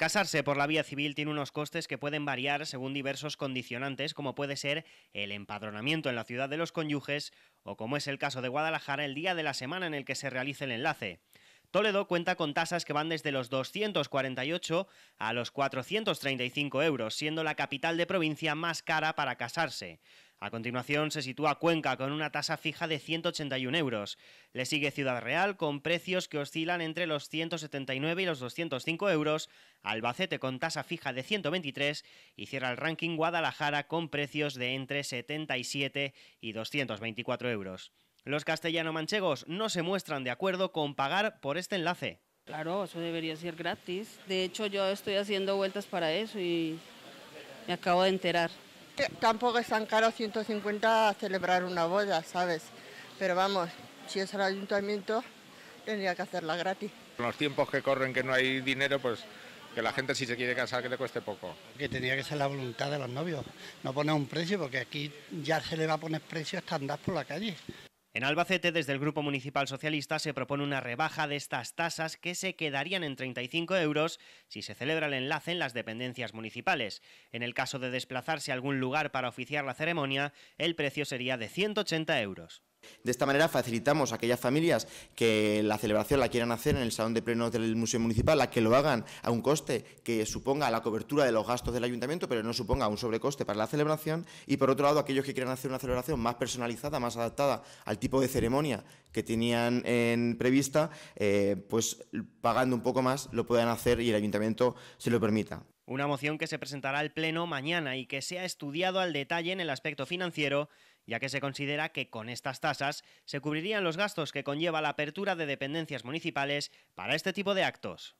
Casarse por la vía civil tiene unos costes que pueden variar según diversos condicionantes, como puede ser el empadronamiento en la ciudad de los cónyuges o, como es el caso de Guadalajara, el día de la semana en el que se realiza el enlace. Toledo cuenta con tasas que van desde los 248 a los 435 euros, siendo la capital de provincia más cara para casarse. A continuación se sitúa Cuenca con una tasa fija de 181 euros. Le sigue Ciudad Real con precios que oscilan entre los 179 y los 205 euros, Albacete con tasa fija de 123 y cierra el ranking Guadalajara con precios de entre 77 y 224 euros. Los castellano-manchegos no se muestran de acuerdo con pagar por este enlace. Claro, eso debería ser gratis. De hecho, yo estoy haciendo vueltas para eso y me acabo de enterar. Eh, tampoco es tan caro 150 a celebrar una boda, ¿sabes? Pero vamos, si es el ayuntamiento, tendría que hacerla gratis. Con los tiempos que corren que no hay dinero, pues que la gente si se quiere casar que le cueste poco. Que tenía que ser la voluntad de los novios, no poner un precio porque aquí ya se le va a poner precio hasta andar por la calle. En Albacete, desde el Grupo Municipal Socialista, se propone una rebaja de estas tasas que se quedarían en 35 euros si se celebra el enlace en las dependencias municipales. En el caso de desplazarse a algún lugar para oficiar la ceremonia, el precio sería de 180 euros. De esta manera facilitamos a aquellas familias que la celebración la quieran hacer en el salón de plenos del Museo Municipal, a que lo hagan a un coste que suponga la cobertura de los gastos del ayuntamiento, pero no suponga un sobrecoste para la celebración. Y por otro lado, aquellos que quieran hacer una celebración más personalizada, más adaptada al tipo de ceremonia que tenían en prevista, eh, pues pagando un poco más lo puedan hacer y el ayuntamiento se lo permita. Una moción que se presentará al Pleno mañana y que se ha estudiado al detalle en el aspecto financiero ya que se considera que con estas tasas se cubrirían los gastos que conlleva la apertura de dependencias municipales para este tipo de actos.